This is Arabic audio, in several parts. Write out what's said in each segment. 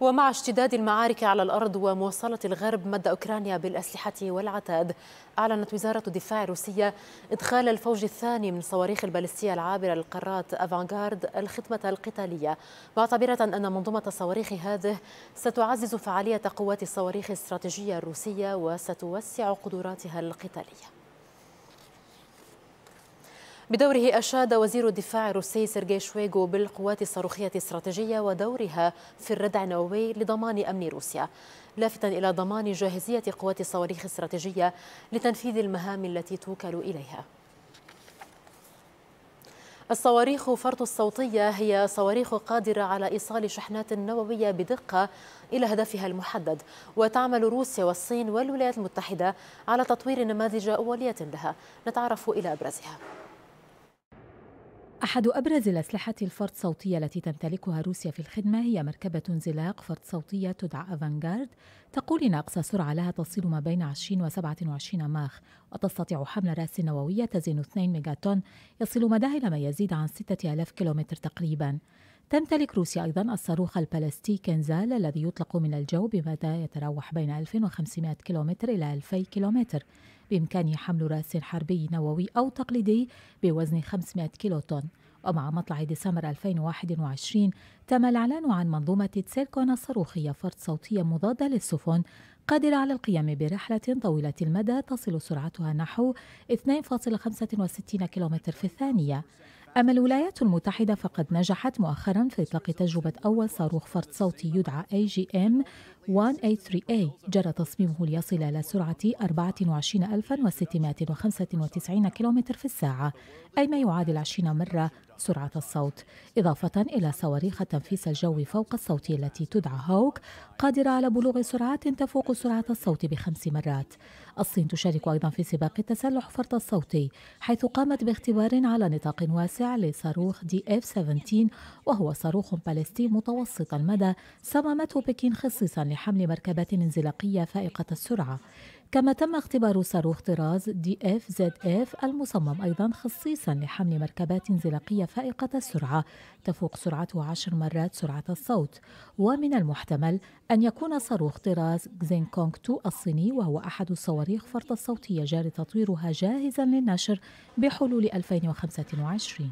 ومع اشتداد المعارك على الأرض ومواصلة الغرب مد أوكرانيا بالأسلحة والعتاد أعلنت وزارة الدفاع الروسية إدخال الفوج الثاني من الصواريخ البالستية العابرة للقارات أفانغارد الخدمة القتالية معتبرة أن منظومة الصواريخ هذه ستعزز فعالية قوات الصواريخ الاستراتيجية الروسية وستوسع قدراتها القتالية بدوره أشاد وزير الدفاع الروسي سيرجي شويغو بالقوات الصاروخية الاستراتيجية ودورها في الردع النووي لضمان أمن روسيا لافتا إلى ضمان جاهزية قوات الصواريخ الاستراتيجية لتنفيذ المهام التي توكل إليها الصواريخ فرط الصوتية هي صواريخ قادرة على إيصال شحنات نووية بدقة إلى هدفها المحدد وتعمل روسيا والصين والولايات المتحدة على تطوير نماذج أولية لها نتعرف إلى أبرزها أحد أبرز الأسلحة الفرد صوتية التي تمتلكها روسيا في الخدمة هي مركبة انزلاق فرد صوتية تدعى أفانغارد تقول إن أقصى سرعة لها تصل ما بين 20 و 27 ماخ وتستطيع حمل رأس نووية تزن 2 ميجاتون يصل مداها إلى ما يزيد عن 6000 كيلومتر تقريبا تمتلك روسيا أيضا الصاروخ البلاستي كنزال الذي يطلق من الجو بمدى يتراوح بين 1500 كيلومتر إلى 2000 كيلومتر بإمكانه حمل رأس حربي نووي أو تقليدي بوزن 500 كيلوتون ومع مطلع ديسمبر 2021 تم الإعلان عن منظومة تسيركون الصاروخية فرد صوتية مضادة للسفن قادرة على القيام برحلة طويلة المدى تصل سرعتها نحو 2.65 كيلومتر في الثانية أما الولايات المتحدة فقد نجحت مؤخرا في إطلاق تجربة أول صاروخ فرد صوتي يدعى agm 183 183A جرى تصميمه ليصل إلى سرعة 24695 كيلومتر في الساعة أي ما يعادل 20 مرة سرعة الصوت إضافة إلى صواريخ التنفيس الجوي فوق الصوت التي تدعى هوك قادرة على بلوغ سرعات تفوق سرعة الصوت بخمس مرات الصين تشارك أيضا في سباق التسلح فرط الصوتي حيث قامت باختبار على نطاق واسع لصاروخ دي اف 17 وهو صاروخ باليستي متوسط المدى صممته بكين خصيصا لحمل مركبات انزلاقية فائقة السرعة كما تم اختبار صاروخ طراز دي اف زد اف المصمم ايضا خصيصا لحمل مركبات انزلاقيه فائقه السرعه تفوق سرعته عشر مرات سرعه الصوت ومن المحتمل ان يكون صاروخ طراز زينكونغ 2 الصيني وهو احد الصواريخ فرط الصوتيه جاري تطويرها جاهزا للنشر بحلول 2025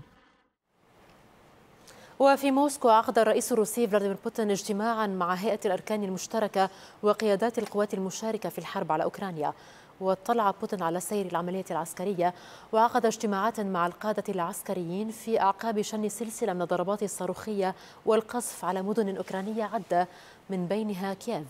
وفي موسكو عقد الرئيس الروسي فلاديمير بوتين اجتماعا مع هيئة الأركان المشتركة وقيادات القوات المشاركة في الحرب على أوكرانيا واطلع بوتين على سير العملية العسكرية وعقد اجتماعات مع القادة العسكريين في أعقاب شن سلسلة من الضربات الصاروخية والقصف على مدن أوكرانية عدة من بينها كييف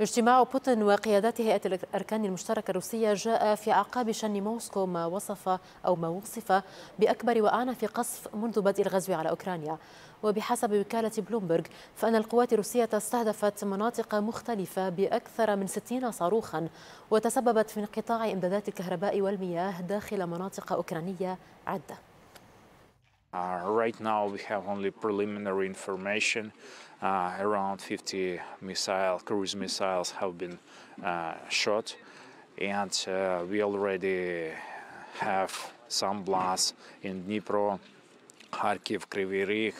اجتماع بوتين وقيادات هيئة الأركان المشتركة الروسية جاء في أعقاب شن موسكو ما وصف أو ما وصف بأكبر وأعنف قصف منذ بدء الغزو على أوكرانيا وبحسب وكالة بلومبرغ فإن القوات الروسية استهدفت مناطق مختلفة بأكثر من 60 صاروخا وتسببت في انقطاع إمدادات الكهرباء والمياه داخل مناطق أوكرانية عدة Uh, right now, we have only preliminary information. Uh, around 50 missile cruise missiles have been uh, shot, and uh, we already have some blasts in Dnipro, Kharkiv, Kryvyi Rih,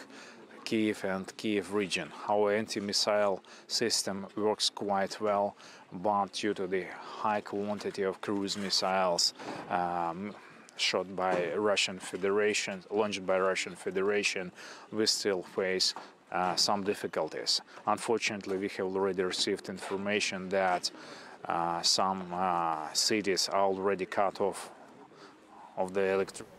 Kiev, and Kiev region. Our anti-missile system works quite well, but due to the high quantity of cruise missiles. Um, shot by Russian Federation, launched by Russian Federation, we still face uh, some difficulties. Unfortunately, we have already received information that uh, some uh, cities are already cut off of the electricity.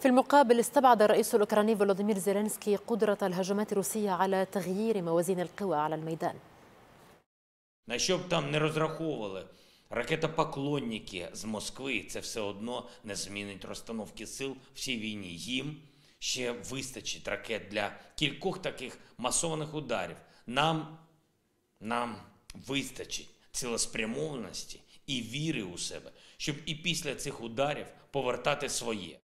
في المقابل استبعد الرئيس الأوكراني فولوديمير زيلينسكي قدرة الهجمات الروسية على تغيير موازين القوى على الميدان. На що б там не розраховували Ракетопоклонники з Москви це все одно не змінить розстановки сил всій війні. Їм ще вистачить ракет для кількох таких масованих ударів. Нам, Нам вистачить цілеспрямованості і віри у себе, щоб і після цих ударів повертати своє.